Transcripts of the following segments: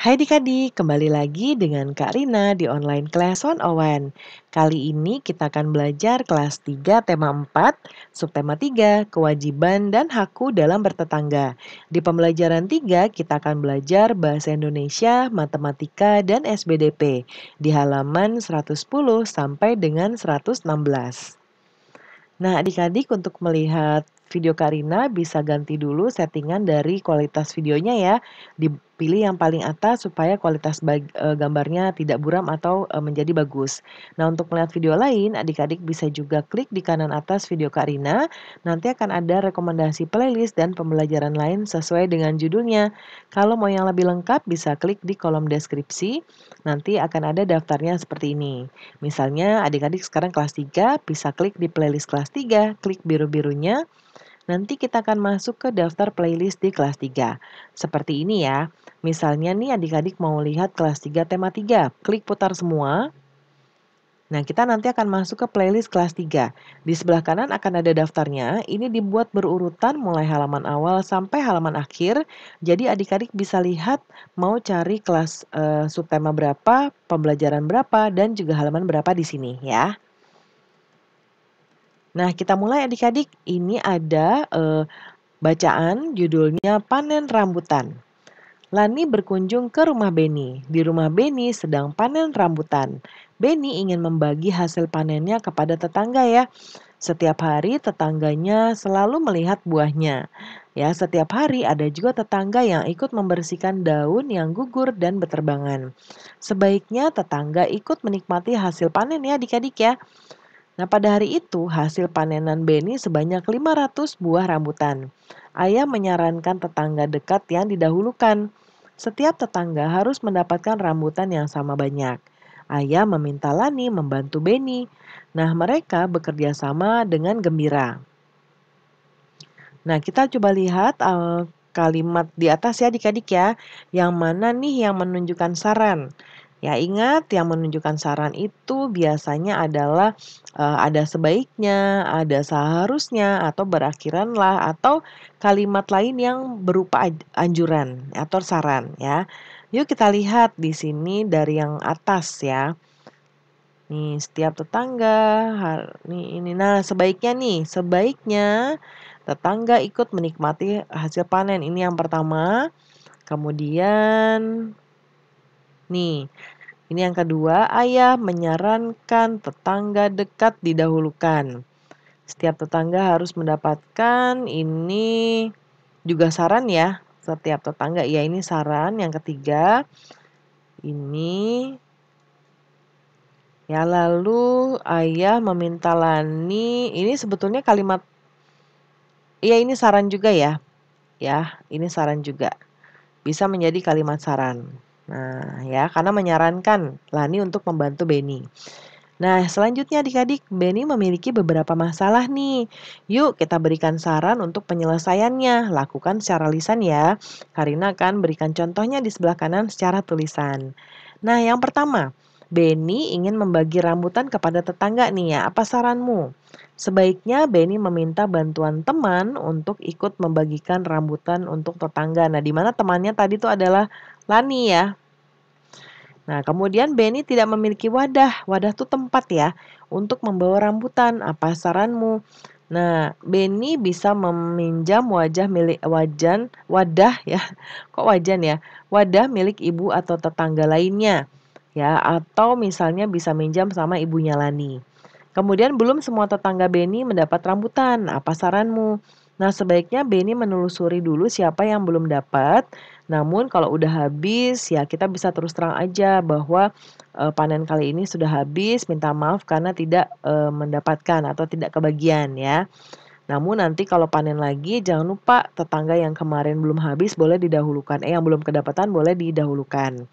Hai adik-adik, kembali lagi dengan Kak Rina di online kelas on 101. Kali ini kita akan belajar kelas 3 tema 4, subtema 3, kewajiban dan hakku dalam bertetangga. Di pembelajaran 3 kita akan belajar bahasa Indonesia, matematika, dan SBDP di halaman 110 sampai dengan 116. Nah adik-adik untuk melihat video Karina bisa ganti dulu settingan dari kualitas videonya ya. Di Pilih yang paling atas supaya kualitas eh, gambarnya tidak buram atau eh, menjadi bagus. Nah, untuk melihat video lain, adik-adik bisa juga klik di kanan atas video Karina. Nanti akan ada rekomendasi playlist dan pembelajaran lain sesuai dengan judulnya. Kalau mau yang lebih lengkap, bisa klik di kolom deskripsi. Nanti akan ada daftarnya seperti ini. Misalnya, adik-adik sekarang kelas 3, bisa klik di playlist kelas 3, klik biru-birunya. Nanti kita akan masuk ke daftar playlist di kelas 3. Seperti ini ya. Misalnya nih adik-adik mau lihat kelas 3 tema 3. Klik putar semua. Nah, kita nanti akan masuk ke playlist kelas 3. Di sebelah kanan akan ada daftarnya. Ini dibuat berurutan mulai halaman awal sampai halaman akhir. Jadi adik-adik bisa lihat mau cari kelas e, subtema berapa, pembelajaran berapa, dan juga halaman berapa di sini ya. Nah, kita mulai adik-adik. Ini ada eh, bacaan judulnya Panen Rambutan. Lani berkunjung ke rumah Beni. Di rumah Beni sedang panen rambutan. Beni ingin membagi hasil panennya kepada tetangga ya. Setiap hari tetangganya selalu melihat buahnya. Ya, setiap hari ada juga tetangga yang ikut membersihkan daun yang gugur dan berterbangan Sebaiknya tetangga ikut menikmati hasil panen ya adik-adik ya. Nah pada hari itu hasil panenan Beni sebanyak 500 buah rambutan. Ayah menyarankan tetangga dekat yang didahulukan. Setiap tetangga harus mendapatkan rambutan yang sama banyak. Ayah meminta Lani membantu Beni. Nah mereka bekerja sama dengan gembira. Nah kita coba lihat uh, kalimat di atas ya adik-adik ya. Yang mana nih yang menunjukkan saran. Ya ingat yang menunjukkan saran itu biasanya adalah e, ada sebaiknya, ada seharusnya atau berakhiranlah atau kalimat lain yang berupa anjuran atau saran ya. Yuk kita lihat di sini dari yang atas ya. Nih, setiap tetangga nih ini nah sebaiknya nih, sebaiknya tetangga ikut menikmati hasil panen. Ini yang pertama. Kemudian Nih, ini yang kedua, ayah menyarankan tetangga dekat didahulukan. Setiap tetangga harus mendapatkan ini juga saran ya. Setiap tetangga ya ini saran. Yang ketiga, ini ya lalu ayah meminta Lani ini sebetulnya kalimat ya ini saran juga ya. Ya, ini saran juga. Bisa menjadi kalimat saran. Nah, ya karena menyarankan Lani untuk membantu Benny. Nah, selanjutnya adik-adik, Benny memiliki beberapa masalah nih. Yuk kita berikan saran untuk penyelesaiannya. Lakukan secara lisan ya. Karina akan berikan contohnya di sebelah kanan secara tulisan. Nah, yang pertama, Benny ingin membagi rambutan kepada tetangga nih ya. Apa saranmu? Sebaiknya Benny meminta bantuan teman untuk ikut membagikan rambutan untuk tetangga. Nah, di mana temannya tadi itu adalah Lani ya. Nah, kemudian Benny tidak memiliki wadah. Wadah itu tempat ya untuk membawa rambutan. Apa saranmu? Nah, Benny bisa meminjam wajah milik wajan, wadah ya. Kok wajan ya? Wadah milik ibu atau tetangga lainnya. Ya, atau misalnya bisa minjam sama ibunya Lani. Kemudian belum semua tetangga Beni mendapat rambutan. Apa saranmu? Nah, sebaiknya Beni menelusuri dulu siapa yang belum dapat. Namun kalau udah habis ya kita bisa terus terang aja bahwa e, panen kali ini sudah habis, minta maaf karena tidak e, mendapatkan atau tidak kebagian ya. Namun nanti kalau panen lagi jangan lupa tetangga yang kemarin belum habis boleh didahulukan. Eh yang belum kedapatan boleh didahulukan.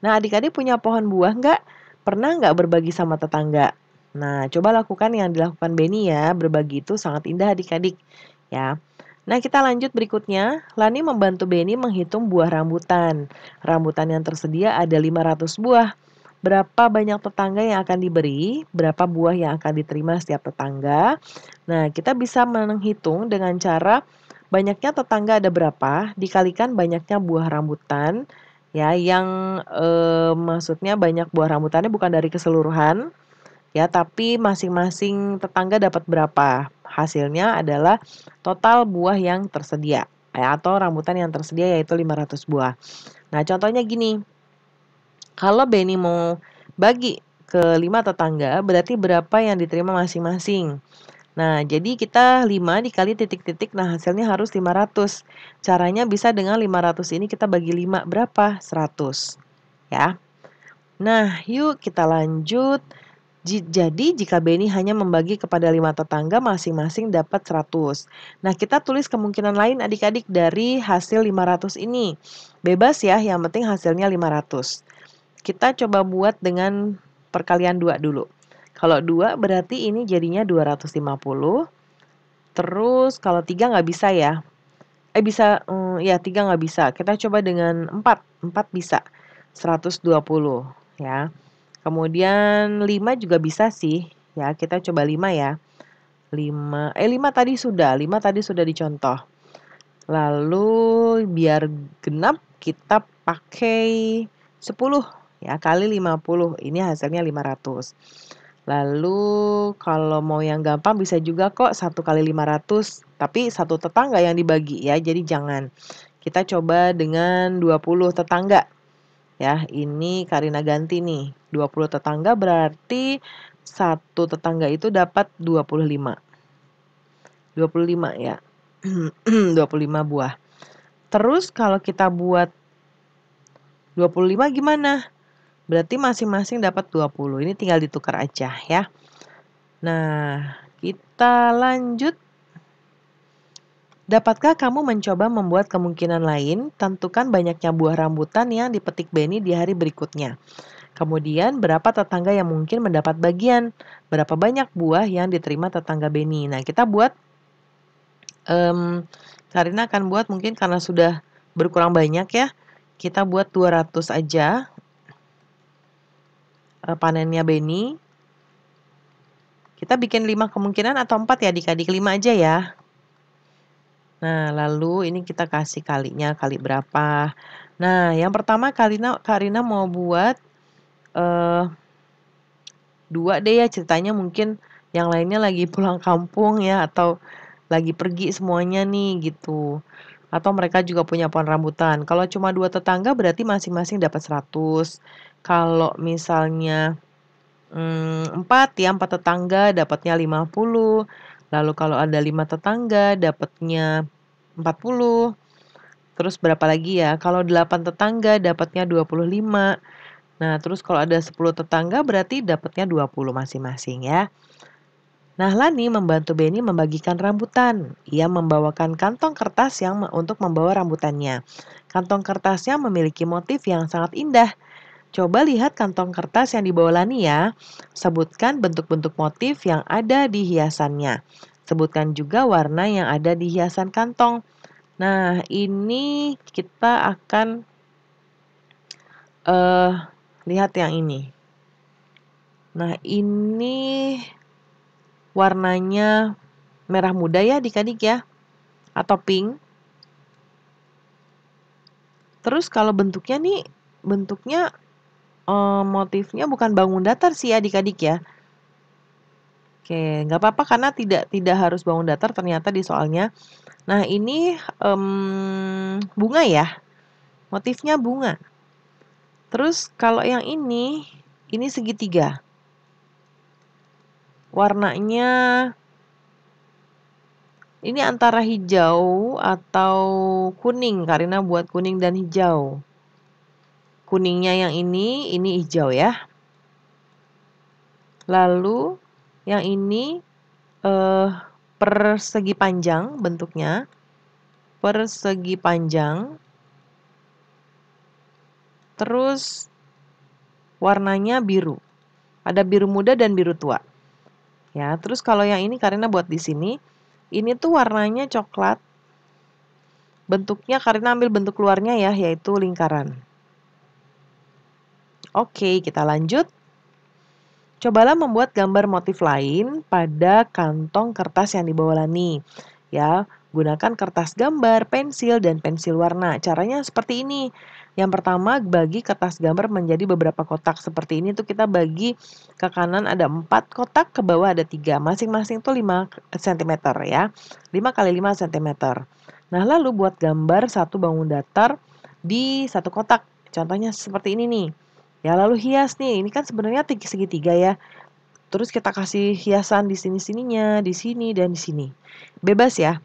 Nah adik-adik punya pohon buah nggak? Pernah nggak berbagi sama tetangga? Nah coba lakukan yang dilakukan Benny ya. Berbagi itu sangat indah adik-adik ya. Nah, kita lanjut berikutnya. Lani membantu Benny menghitung buah rambutan. Rambutan yang tersedia ada 500 buah. Berapa banyak tetangga yang akan diberi, berapa buah yang akan diterima setiap tetangga. Nah, kita bisa menghitung dengan cara banyaknya tetangga ada berapa dikalikan banyaknya buah rambutan ya yang e, maksudnya banyak buah rambutannya bukan dari keseluruhan ya tapi masing-masing tetangga dapat berapa. Hasilnya adalah total buah yang tersedia ya, atau rambutan yang tersedia yaitu 500 buah. Nah, contohnya gini. Kalau Benny mau bagi ke lima tetangga, berarti berapa yang diterima masing-masing? Nah, jadi kita 5 dikali titik-titik, nah hasilnya harus 500. Caranya bisa dengan 500 ini kita bagi 5, berapa? 100. Ya. Nah, yuk kita lanjut jadi jika Beni hanya membagi kepada lima tetangga masing-masing dapat 100. Nah kita tulis kemungkinan lain adik-adik dari hasil 500 ini. Bebas ya, yang penting hasilnya 500. Kita coba buat dengan perkalian 2 dulu. Kalau 2 berarti ini jadinya 250. Terus kalau 3 nggak bisa ya. Eh bisa, mm, ya 3 nggak bisa. Kita coba dengan 4. 4 bisa. 120 ya. Kemudian 5 juga bisa sih. Ya, kita coba 5 ya. 5 eh 5 tadi sudah, 5 tadi sudah dicontoh. Lalu biar genap kita pakai 10 ya kali 50. Ini hasilnya 500. Lalu kalau mau yang gampang bisa juga kok 1 kali 500 tapi satu tetangga yang dibagi ya. Jadi jangan. Kita coba dengan 20 tetangga. Ya, ini Karina ganti nih. 20 tetangga berarti satu tetangga itu dapat 25. 25 ya. 25 buah. Terus kalau kita buat 25 gimana? Berarti masing-masing dapat 20. Ini tinggal ditukar aja ya. Nah, kita lanjut Dapatkah kamu mencoba membuat kemungkinan lain? Tentukan banyaknya buah rambutan yang dipetik Benny di hari berikutnya. Kemudian, berapa tetangga yang mungkin mendapat bagian? Berapa banyak buah yang diterima tetangga Benny? Nah, kita buat, um, Karina akan buat mungkin karena sudah berkurang banyak ya. Kita buat 200 aja uh, panennya Benny. Kita bikin 5 kemungkinan atau 4 ya, adik-adik? 5 aja ya. Nah, lalu ini kita kasih kalinya kali berapa. Nah, yang pertama Karina Karina mau buat uh, dua deh ya ceritanya mungkin yang lainnya lagi pulang kampung ya atau lagi pergi semuanya nih gitu. Atau mereka juga punya pohon rambutan. Kalau cuma dua tetangga berarti masing-masing dapat 100. Kalau misalnya hmm, empat ya empat tetangga dapatnya 50. Lalu kalau ada lima tetangga dapatnya 40. Terus berapa lagi ya? Kalau 8 tetangga dapatnya 25. Nah, terus kalau ada 10 tetangga berarti dapatnya 20 masing-masing ya. Nah, Lani membantu Benny membagikan rambutan. Ia membawakan kantong kertas yang untuk membawa rambutannya. Kantong kertasnya memiliki motif yang sangat indah. Coba lihat kantong kertas yang dibawa Lani ya. Sebutkan bentuk-bentuk motif yang ada di hiasannya. Sebutkan juga warna yang ada di hiasan kantong. Nah, ini kita akan uh, lihat yang ini. Nah, ini warnanya merah muda ya adik ya. Atau pink. Terus kalau bentuknya nih, bentuknya um, motifnya bukan bangun datar sih adik-adik ya. Oke, nggak apa-apa karena tidak tidak harus bangun datar ternyata di soalnya. Nah ini um, bunga ya, motifnya bunga. Terus kalau yang ini, ini segitiga. Warnanya ini antara hijau atau kuning karena buat kuning dan hijau kuningnya yang ini, ini hijau ya. Lalu yang ini eh, persegi panjang bentuknya, persegi panjang. Terus warnanya biru. Ada biru muda dan biru tua. Ya, terus kalau yang ini karena buat di sini, ini tuh warnanya coklat. Bentuknya karena ambil bentuk luarnya ya, yaitu lingkaran. Oke, kita lanjut. Cobalah membuat gambar motif lain pada kantong kertas yang dibawa Lani. Ya, gunakan kertas gambar, pensil, dan pensil warna. Caranya seperti ini. Yang pertama, bagi kertas gambar menjadi beberapa kotak. Seperti ini tuh kita bagi ke kanan ada 4 kotak, ke bawah ada 3. Masing-masing tuh 5 cm ya. 5 kali 5 cm. Nah, lalu buat gambar satu bangun datar di satu kotak. Contohnya seperti ini nih. Ya lalu hias nih, ini kan sebenarnya segitiga ya. Terus kita kasih hiasan di sini-sininya, di sini dan di sini. Bebas ya.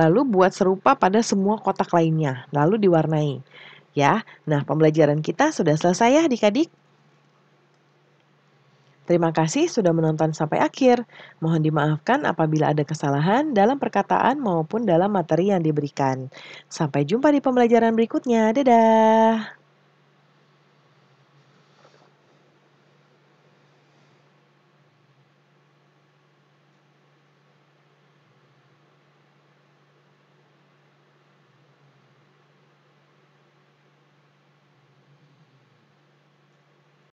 Lalu buat serupa pada semua kotak lainnya, lalu diwarnai. Ya, nah pembelajaran kita sudah selesai ya adik-adik. Terima kasih sudah menonton sampai akhir. Mohon dimaafkan apabila ada kesalahan dalam perkataan maupun dalam materi yang diberikan. Sampai jumpa di pembelajaran berikutnya. Dadah!